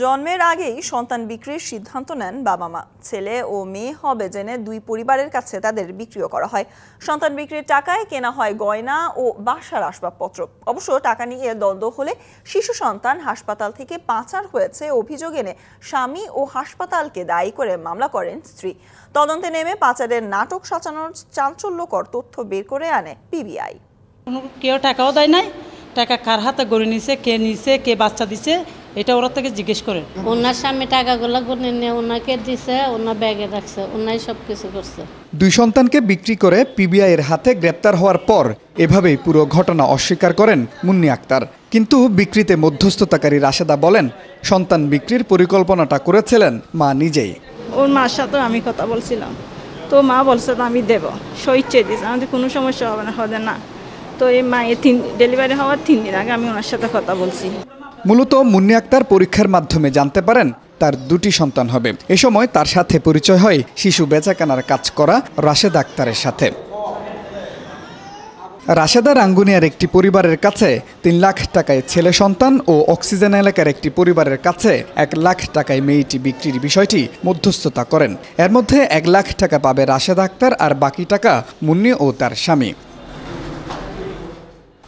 জন্মের আগেই সন্তান বিক্রির সিদ্ধান্ত নেন বাবা মা ছেলে ও মেয়ে হবে জেনে দুই পরিবারের কাছে তাদের বিক্রিও করা হয় সন্তান বিক্রির টাকায় কেনা হয় গয়না ও বাসার আসবাবপত্র অবশ্য টাকা নিয়ে দ্বন্দ্ব হলে শিশু সন্তান হাসপাতাল থেকে পাচার হয়েছে অভিযোগ এনে স্বামী ও হাসপাতালকে দায়ী করে মামলা করেন স্ত্রী তদন্তে নেমে পাচারের নাটক সাজানোর চাঞ্চল্যকর তথ্য বের করে আনে পিবিআই কেউ টাকাও দেয় নাই টাকা কার হাতে গড়ে নিছে কে নিছে কে বাচ্চা দিছে এটা ওরা থেকে জিজ্ঞেস করেন ওনার স্বামী টাকাগুলো গুনে নিয়ে ওনাকে দিছে ওনার ব্যাগে রাখছে ওনাই সব কিছু করছে দুই সন্তানকে বিক্রি করে পিবিআই এর হাতে গ্রেপ্তার হওয়ার পর এভাবেই পুরো ঘটনা অস্বীকার করেন মুন্নি আক্তার কিন্তু বিক্রিতে মধ্যস্থতাকারী রাশেদা বলেন সন্তান বিক্রির পরিকল্পনাটা করেছিলেন মা নিজেই ওর মার সাথে আমি কথা বলছিলাম তো মা বলছে তো আমি দেবো সইচ্ছে দিয়েছে আমাদের কোনো সমস্যা হবে না হবে না তো এই এ তিন ডেলিভারি হওয়ার তিন দিন আগে আমি ওনার সাথে কথা বলছি মূলত মুন্নি আক্তার পরীক্ষার মাধ্যমে জানতে পারেন তার দুটি সন্তান হবে এ সময় তার সাথে পরিচয় হয় শিশু বেচাকেনার কাজ করা রাশেদ আক্তারের সাথে রাশেদা রাঙ্গুনিয়ার একটি পরিবারের কাছে তিন লাখ টাকায় ছেলে সন্তান ও অক্সিজেন এলাকার একটি পরিবারের কাছে এক লাখ টাকায় মেয়েটি বিক্রির বিষয়টি মধ্যস্থতা করেন এর মধ্যে এক লাখ টাকা পাবে রাশেদা আক্তার আর বাকি টাকা মুন্নি ও তার স্বামী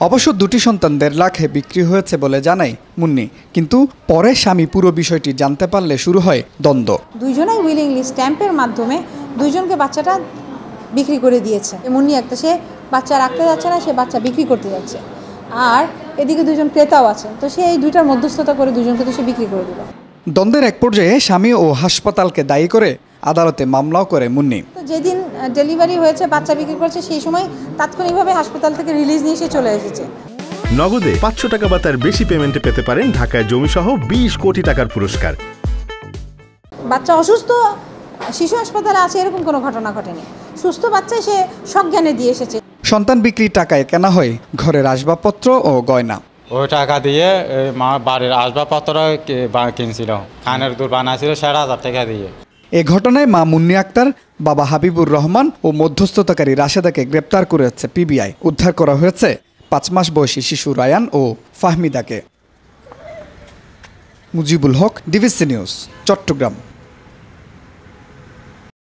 অবশ্য দুটি সন্তান দেড় লাখে বিক্রি হয়েছে বলে জানায় মুন্নি কিন্তু পরে স্বামী পুরো বিষয়টি জানতে পারলে শুরু হয় দ্বন্দ্ব দুইজনাই উইলিংলি স্ট্যাম্পের মাধ্যমে দুইজনকে বাচ্চাটা বিক্রি করে দিয়েছে মুন্নি একটা সে বাচ্চা রাখতে যাচ্ছে না সে বাচ্চা বিক্রি করতে যাচ্ছে আর এদিকে দুজন ক্রেতাও আছে তো সে এই দুইটার মধ্যস্থতা করে দুজনকে তো সে বিক্রি করে দিল দ্বন্দ্বের এক পর্যায়ে স্বামী ও হাসপাতালকে দায়ী করে আদালতে মামলাও করে মুন্নি যেদিন ডেলিভারি হয়েছে বাচ্চা বিক্রি করছে সেই সময় তাৎক্ষণিকভাবে হাসপাতাল থেকে রিলিজ নিয়ে সে চলে এসেছে নগদে পাঁচশো টাকা বা তার বেশি পেমেন্টে পেতে পারেন ঢাকায় সহ বিশ কোটি টাকার পুরস্কার বাচ্চা অসুস্থ শিশু হাসপাতালে আছে এরকম কোনো ঘটনা ঘটেনি সুস্থ বাচ্চা সে সজ্ঞানে দিয়ে এসেছে সন্তান বিক্রির টাকায় কেনা হয় ঘরের আসবাবপত্র ও গয়না ওই টাকা দিয়ে মা বাড়ির আসবাবপত্র কিনছিল খানের দূর বানাছিল সেরা হাজার টাকা দিয়ে এ ঘটনায় মা মুন্নি আক্তার বাবা হাবিবুর রহমান ও মধ্যস্থতাকারী রাশেদাকে গ্রেপ্তার করেছে পিবিআই উদ্ধার করা হয়েছে পাঁচ মাস বয়সী শিশু রায়ান ও ফাহমিদাকে মুজিবুল হক ডিভিসি নিউজ চট্টগ্রাম